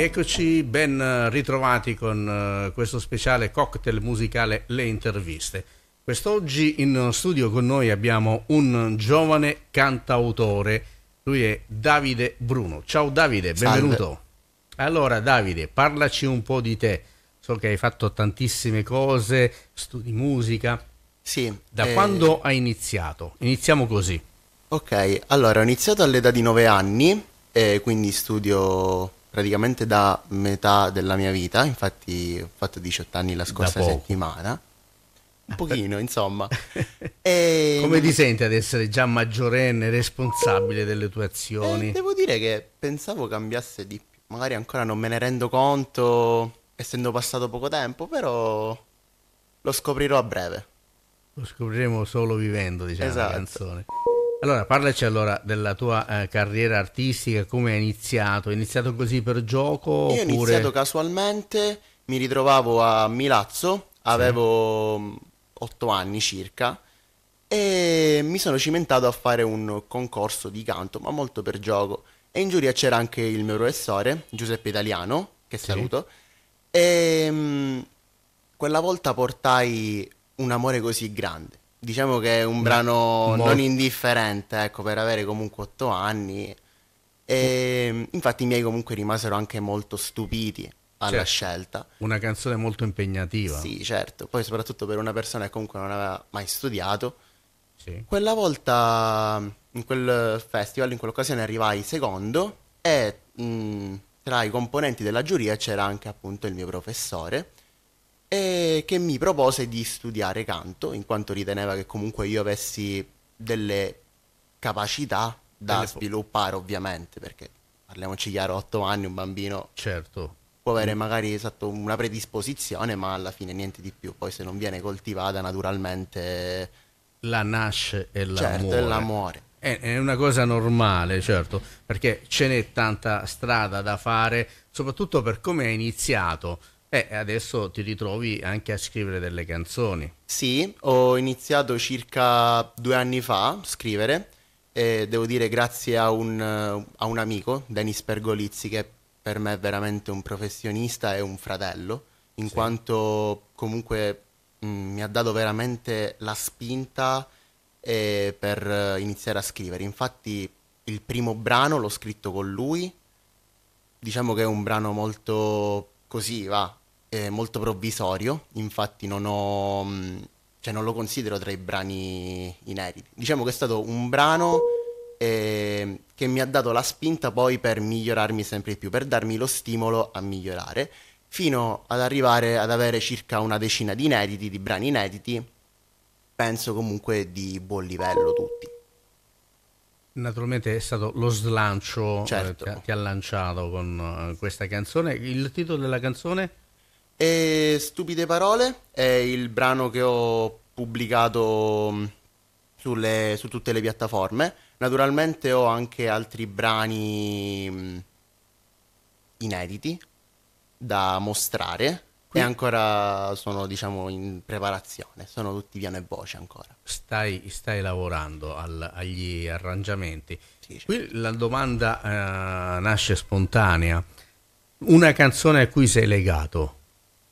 Eccoci, ben eh, ritrovati con eh, questo speciale cocktail musicale Le interviste. Quest'oggi in studio con noi abbiamo un giovane cantautore, lui è Davide Bruno. Ciao Davide, benvenuto. Salve. Allora Davide, parlaci un po' di te. So che hai fatto tantissime cose, studi musica. Sì. Da eh... quando hai iniziato? Iniziamo così. Ok, allora ho iniziato all'età di 9 anni, eh, quindi studio praticamente da metà della mia vita, infatti ho fatto 18 anni la scorsa settimana. Un pochino, insomma. E... Come ti senti ad essere già maggiorenne, responsabile delle tue azioni? Eh, devo dire che pensavo cambiasse di più, magari ancora non me ne rendo conto, essendo passato poco tempo, però lo scoprirò a breve. Lo scopriremo solo vivendo, diciamo, esatto. la canzone. Allora, parlaci allora della tua eh, carriera artistica, come hai iniziato? Hai iniziato così per gioco? Io oppure... ho iniziato casualmente, mi ritrovavo a Milazzo, avevo sì. Mm, 8 anni circa e mi sono cimentato a fare un concorso di canto, ma molto per gioco. E in giuria c'era anche il mio professore, Giuseppe Italiano, che sì. saluto, e mh, mm, quella volta portai un amore così grande diciamo che è un mm. brano Mol... non indifferente, ecco, per avere comunque otto anni. E, ehm, infatti i miei comunque rimasero anche molto stupiti alla certo. scelta. Una canzone molto impegnativa. Sì, certo. Poi soprattutto per una persona che comunque non aveva mai studiato. Sì. Quella volta in quel festival, in quell'occasione arrivai secondo e mh, mm, tra i componenti della giuria c'era anche appunto il mio professore e che mi propose di studiare canto, in quanto riteneva che comunque io avessi delle capacità da sviluppare, ovviamente, perché parliamoci chiaro, 8 anni un bambino certo. può avere magari esatto, una predisposizione, ma alla fine niente di più. Poi se non viene coltivata naturalmente la nasce e la certo, muore. E È, è una cosa normale, certo, perché ce n'è tanta strada da fare, soprattutto per come è iniziato eh, e adesso ti ritrovi anche a scrivere delle canzoni. Sì, ho iniziato circa due anni fa a scrivere e devo dire grazie a un, a un amico, Denis Pergolizzi, che per me è veramente un professionista e un fratello, in sì. quanto comunque mh, mm, mi ha dato veramente la spinta eh, per iniziare a scrivere. Infatti il primo brano l'ho scritto con lui, diciamo che è un brano molto così, va, è molto provvisorio, infatti non, ho, mm, cioè non lo considero tra i brani inediti. Diciamo che è stato un brano eh, che mi ha dato la spinta poi per migliorarmi sempre di più, per darmi lo stimolo a migliorare, fino ad arrivare ad avere circa una decina di inediti, di brani inediti, penso comunque di buon livello tutti. Naturalmente è stato lo slancio eh, certo. che, che ha lanciato con eh, questa canzone. Il titolo della canzone? E Stupide Parole è il brano che ho pubblicato mm, sulle, su tutte le piattaforme. Naturalmente ho anche altri brani mm, inediti da mostrare Qui. e ancora sono diciamo in preparazione, sono tutti piano e voce ancora. Stai, stai lavorando al, agli arrangiamenti. Sì, certo. Qui la domanda eh, nasce spontanea. Una canzone a cui sei legato,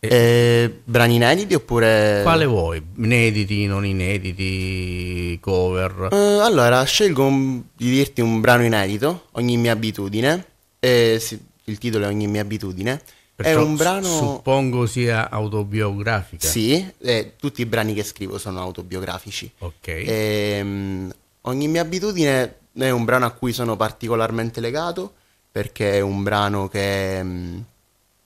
eh, eh, brani inediti oppure... Quale vuoi? Inediti, non inediti, cover? Eh, allora, scelgo un, di dirti un brano inedito, Ogni mia abitudine, eh, sì, il titolo è Ogni mia abitudine. Perciò è un brano... Suppongo sia autobiografica. Sì, eh, tutti i brani che scrivo sono autobiografici. Ok. Ehm, ogni mia abitudine è un brano a cui sono particolarmente legato perché è un brano che mm,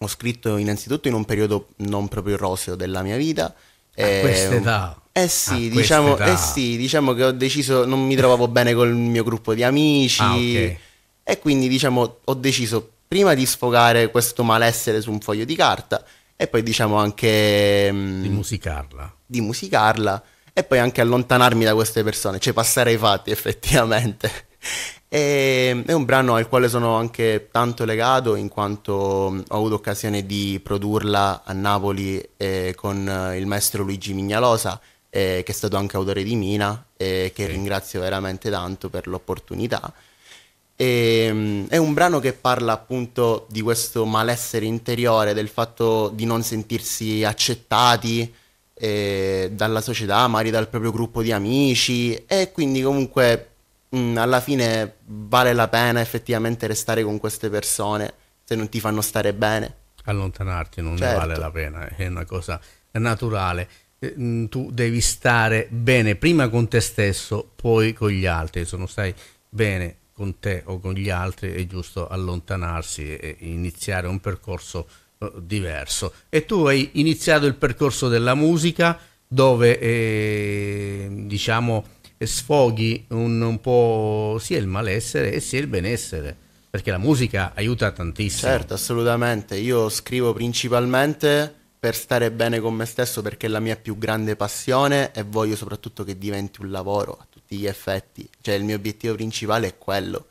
ho scritto innanzitutto in un periodo non proprio roseo della mia vita. A eh, questa età. Eh sì, diciamo, età. eh sì, diciamo che ho deciso, non mi trovavo bene col mio gruppo di amici ah, okay. e quindi diciamo ho deciso prima di sfogare questo malessere su un foglio di carta e poi diciamo anche... Mm, di musicarla. Di musicarla e poi anche allontanarmi da queste persone, cioè passare ai fatti effettivamente. E è un brano al quale sono anche tanto legato in quanto mm, ho avuto occasione di produrla a Napoli eh, con eh, il maestro Luigi Mignalosa, eh, che è stato anche autore di Mina, eh, che okay. ringrazio veramente tanto per l'opportunità. E, mm, è un brano che parla appunto di questo malessere interiore, del fatto di non sentirsi accettati eh, dalla società, magari dal proprio gruppo di amici e quindi comunque mh, mm, alla fine vale la pena effettivamente restare con queste persone se non ti fanno stare bene. Allontanarti non certo. ne vale certo. la pena, è una cosa naturale. Eh, mm, tu devi stare bene prima con te stesso, poi con gli altri. Se non stai bene con te o con gli altri è giusto allontanarsi e iniziare un percorso eh, diverso. E tu hai iniziato il percorso della musica dove eh, diciamo sfoghi un, un, po' sia il malessere e sia il benessere, perché la musica aiuta tantissimo. Certo, assolutamente. Io scrivo principalmente per stare bene con me stesso perché è la mia più grande passione e voglio soprattutto che diventi un lavoro a tutti gli effetti, cioè il mio obiettivo principale è quello.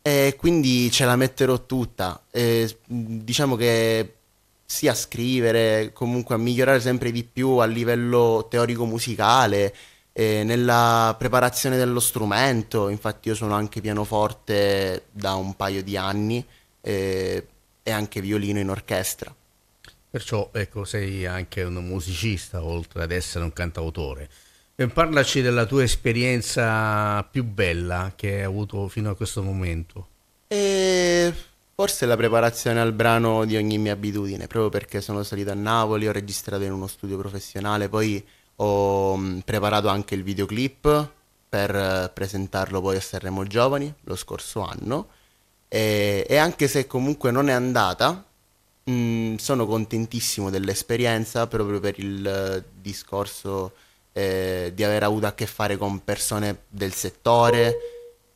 E quindi ce la metterò tutta. E diciamo che sia scrivere, comunque a migliorare sempre di più a livello teorico musicale, eh, nella preparazione dello strumento, infatti io sono anche pianoforte da un paio di anni eh, e anche violino in orchestra. Perciò ecco, sei anche un musicista oltre ad essere un cantautore. E parlaci della tua esperienza più bella che hai avuto fino a questo momento. E forse la preparazione al brano di ogni mia abitudine, proprio perché sono salito a Napoli, ho registrato in uno studio professionale, poi ho mm, preparato anche il videoclip per eh, presentarlo poi a Sanremo Giovani lo scorso anno e, e anche se comunque non è andata, mh, mm, sono contentissimo dell'esperienza proprio per il eh, discorso eh, di aver avuto a che fare con persone del settore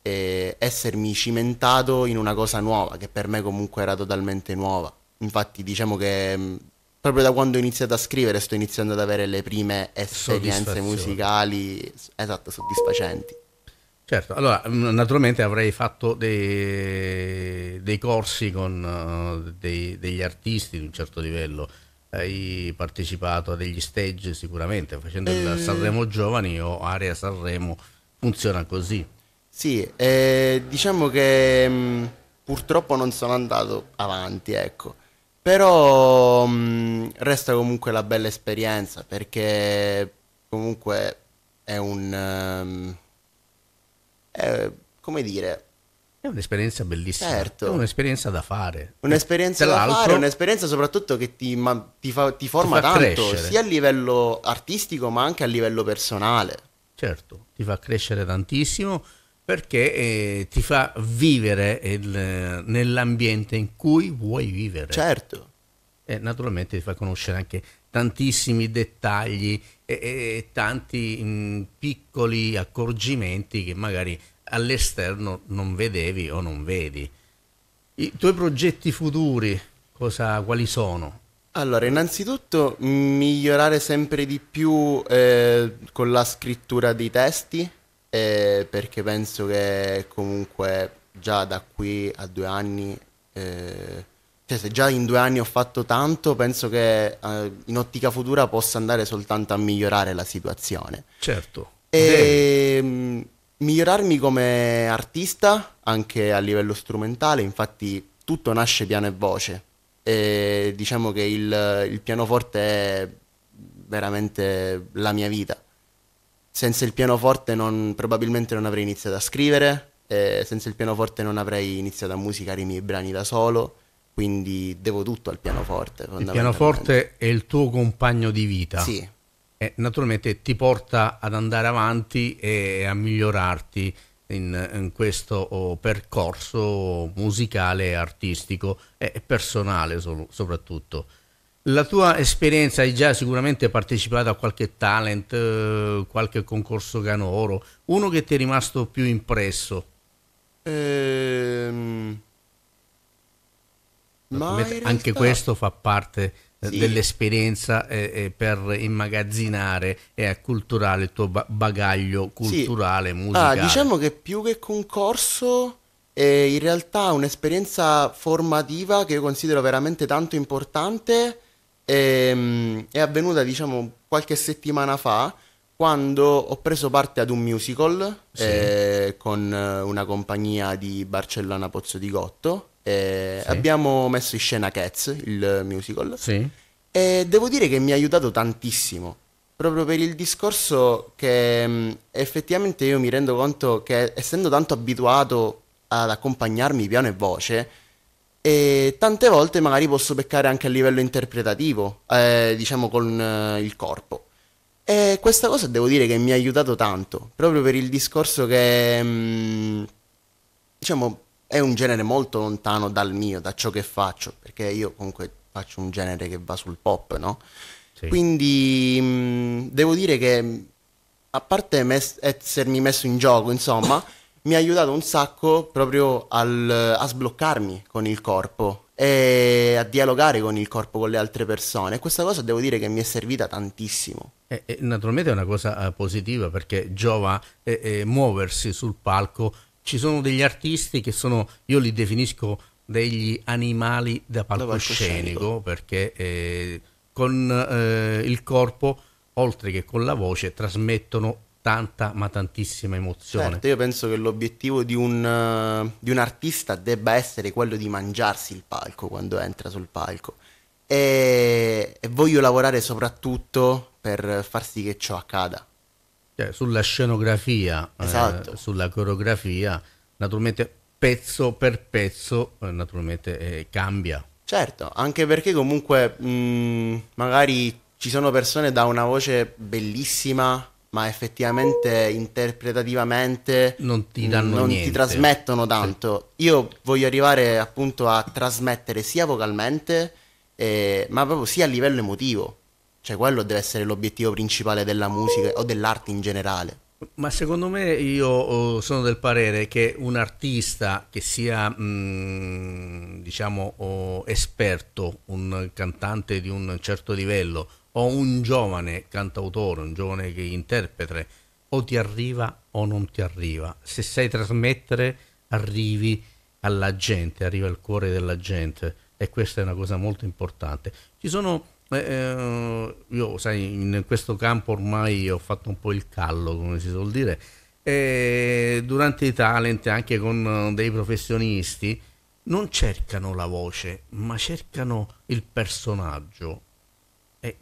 e essermi cimentato in una cosa nuova che per me comunque era totalmente nuova. Infatti diciamo che mm, proprio da quando ho iniziato a scrivere sto iniziando ad avere le prime esperienze musicali esatto, soddisfacenti. Certo, allora mm, naturalmente avrei fatto dei, dei corsi con uh, dei, degli artisti di un certo livello, hai partecipato a degli stage sicuramente, facendo il ehm. Sanremo Giovani o Area Sanremo, funziona così. Sì, eh, diciamo che mh, mm, purtroppo non sono andato avanti, ecco però mh, mm, resta comunque la bella esperienza perché comunque è un... Um, è, come dire... È un'esperienza bellissima. Certo. È un'esperienza da fare. Un'esperienza da fare, un'esperienza soprattutto che ti, ma, ti, fa, ti forma ti tanto, crescere. sia a livello artistico ma anche a livello personale. Certo, ti fa crescere tantissimo perché eh, ti fa vivere il, eh, nell'ambiente in cui vuoi vivere. Certo. E naturalmente ti fa conoscere anche tantissimi dettagli e, e tanti mh, mm, piccoli accorgimenti che magari all'esterno non vedevi o non vedi. I tuoi progetti futuri, cosa, quali sono? Allora, innanzitutto migliorare sempre di più eh, con la scrittura dei testi, eh, perché penso che comunque già da qui a due anni, eh, cioè se già in due anni ho fatto tanto, penso che eh, in ottica futura possa andare soltanto a migliorare la situazione. Certo. Ehm, e, migliorarmi come artista, anche a livello strumentale, infatti tutto nasce piano e voce. E diciamo che il, il pianoforte è veramente la mia vita senza il pianoforte non, probabilmente non avrei iniziato a scrivere, eh, senza il pianoforte non avrei iniziato a musicare i miei brani da solo, quindi devo tutto al pianoforte. Il pianoforte è il tuo compagno di vita. Sì. E naturalmente ti porta ad andare avanti e a migliorarti in, in questo oh, percorso musicale, artistico e personale soprattutto. La tua esperienza hai già sicuramente partecipato a qualche talent, eh, qualche concorso canoro, uno che ti è rimasto più impresso? Ehm... Realtà... Anche questo fa parte eh, sì. dell'esperienza eh, eh, per immagazzinare e acculturare il tuo bagaglio culturale, sì. Ah, musicale. Ah, diciamo che più che concorso è in realtà un'esperienza formativa che io considero veramente tanto importante e, ehm, è avvenuta diciamo qualche settimana fa quando ho preso parte ad un musical sì. eh, con eh, una compagnia di Barcellona Pozzo di Gotto. Eh, sì. Abbiamo messo in scena Cats, il musical. Sì. E devo dire che mi ha aiutato tantissimo, proprio per il discorso che mh, mm, effettivamente io mi rendo conto che essendo tanto abituato ad accompagnarmi piano e voce, e tante volte magari posso peccare anche a livello interpretativo, eh, diciamo con eh, il corpo. E questa cosa devo dire che mi ha aiutato tanto, proprio per il discorso che, mh, mm, diciamo, è un genere molto lontano dal mio, da ciò che faccio, perché io comunque faccio un genere che va sul pop, no? Sì. Quindi mh, mm, devo dire che, a parte mes- essermi messo in gioco, insomma... Eh, mi ha aiutato un sacco proprio al, a sbloccarmi con il corpo e a dialogare con il corpo, con le altre persone. questa cosa devo dire che mi è servita tantissimo. E, e naturalmente è una cosa eh, positiva perché giova eh, eh, muoversi sul palco. Ci sono degli artisti che sono, io li definisco degli animali da palcoscenico, palcoscenico. perché eh, con eh, il corpo, oltre che con la voce, trasmettono tanta ma tantissima emozione. Certo, io penso che l'obiettivo di un, eh, di un artista debba essere quello di mangiarsi il palco quando entra sul palco e, e voglio lavorare soprattutto per far sì che ciò accada. Cioè, sulla scenografia, eh, esatto. eh, sulla coreografia, naturalmente pezzo per pezzo eh, naturalmente eh, cambia. Certo, anche perché comunque mh, mm, magari ci sono persone da una voce bellissima ma effettivamente interpretativamente non ti, non ti trasmettono tanto. Sì. Io voglio arrivare appunto a trasmettere sia vocalmente, eh, ma proprio sia a livello emotivo. Cioè quello deve essere l'obiettivo principale della musica o dell'arte in generale. Ma secondo me io oh, sono del parere che un artista che sia mh, mm, diciamo oh, esperto, un cantante di un certo livello, o un giovane cantautore, un giovane che interprete, o ti arriva o non ti arriva. Se sai trasmettere, arrivi alla gente, arriva al cuore della gente e questa è una cosa molto importante. Ci sono, eh, eh io sai, in questo campo ormai ho fatto un po' il callo, come si suol dire, e durante i talent anche con eh, dei professionisti non cercano la voce, ma cercano il personaggio. E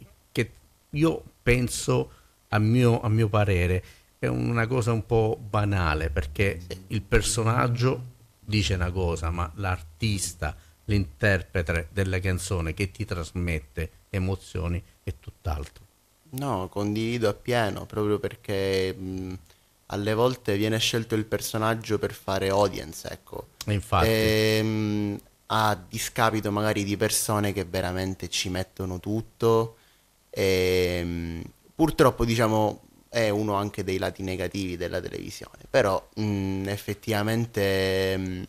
io penso, a mio, a mio parere, è una cosa un po' banale perché il personaggio dice una cosa, ma l'artista, l'interprete della canzone che ti trasmette emozioni è tutt'altro. No, condivido appieno, proprio perché mh, alle volte viene scelto il personaggio per fare audience, ecco. Infatti. E, ehm, mh, a discapito magari di persone che veramente ci mettono tutto, e, ehm, purtroppo diciamo è uno anche dei lati negativi della televisione, però mh, mm, effettivamente mh, mm,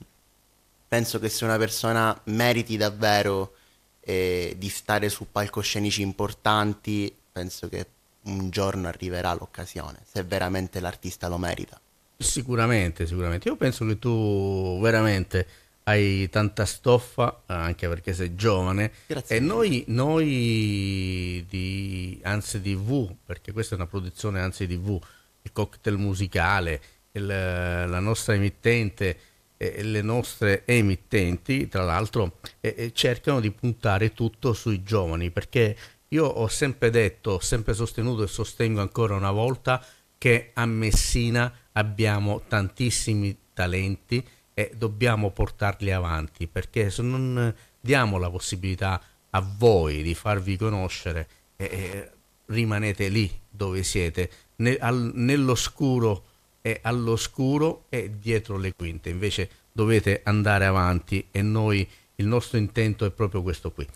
penso che se una persona meriti davvero eh, di stare su palcoscenici importanti, penso che un giorno arriverà l'occasione, se veramente l'artista lo merita. Sicuramente, sicuramente. Io penso che tu veramente hai tanta stoffa, anche perché sei giovane. Grazie. E noi, noi di Anzi TV, perché questa è una produzione Anzi TV, il cocktail musicale, il, la nostra emittente e le nostre emittenti, tra l'altro, e, e cercano di puntare tutto sui giovani, perché io ho sempre detto, ho sempre sostenuto e sostengo ancora una volta che a Messina abbiamo tantissimi talenti, e dobbiamo portarli avanti perché se non eh, diamo la possibilità a voi di farvi conoscere eh, eh, rimanete lì dove siete ne, al, nell'oscuro e all'oscuro e dietro le quinte invece dovete andare avanti e noi il nostro intento è proprio questo qui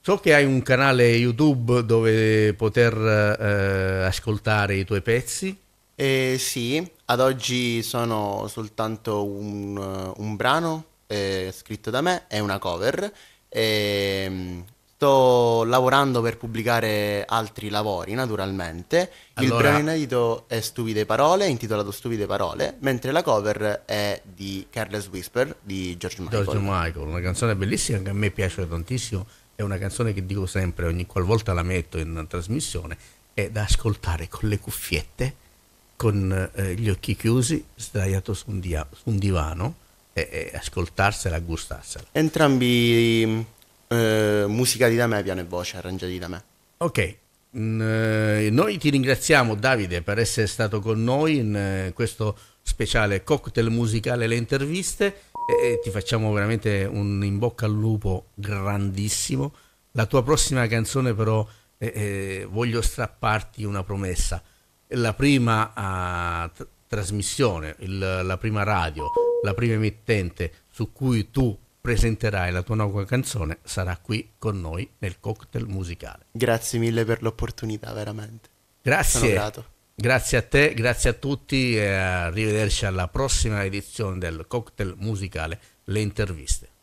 so che hai un canale youtube dove poter eh, eh ascoltare i tuoi pezzi eh, sì, ad oggi sono soltanto un, eh, un brano eh, scritto da me, è una cover. Eh, sto lavorando per pubblicare altri lavori, naturalmente. Allora... Il brano inedito è Stupide Parole, intitolato Stupide Parole, mentre la cover è di Careless Whisper di George Michael. George Michael, una canzone bellissima che a me piace tantissimo. È una canzone che dico sempre, ogni qualvolta la metto in trasmissione, è da ascoltare con le cuffiette con eh, gli occhi chiusi, sdraiato su un, dia- su un divano e, e, ascoltarsela, gustarsela. Entrambi eh, musicati da me, piano e voce, arrangiati da me. Ok, mm, eh, noi ti ringraziamo Davide per essere stato con noi in eh, questo speciale cocktail musicale Le interviste e ti facciamo veramente un in bocca al lupo grandissimo. La tua prossima canzone però eh, eh voglio strapparti una promessa la prima uh, trasmissione, il, la prima radio, la prima emittente su cui tu presenterai la tua nuova canzone sarà qui con noi nel cocktail musicale. Grazie mille per l'opportunità, veramente. Grazie. Grazie a te, grazie a tutti e arrivederci alla prossima edizione del cocktail musicale, le interviste.